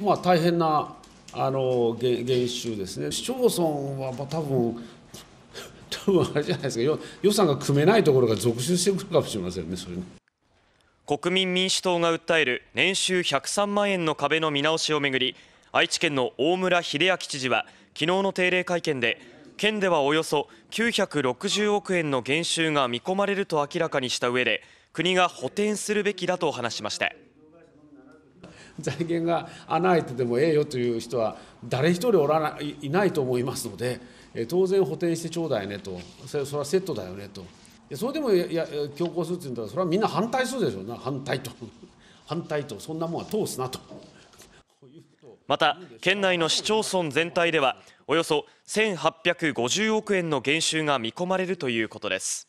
まあ、大変なあの減収ですね市町村は多分多分あれじゃないですか予算が組めないところが続出してくるかもしれませんねそれ国民民主党が訴える年収103万円の壁の見直しをめぐり愛知県の大村秀明知事は昨日の定例会見で県ではおよそ960億円の減収が見込まれると明らかにした上で国が補填するべきだと話しました。財源が穴開いてでもええよという人は誰一人おらないいないと思いますので当然補填してちょうだいねとそれはセットだよねとそれでもや強行するって言ったらそれはみんな反対するでしょうな反対と 反対とそんなもんは通すなと。また県内の市町村全体ではおよそ1850億円の減収が見込まれるということです。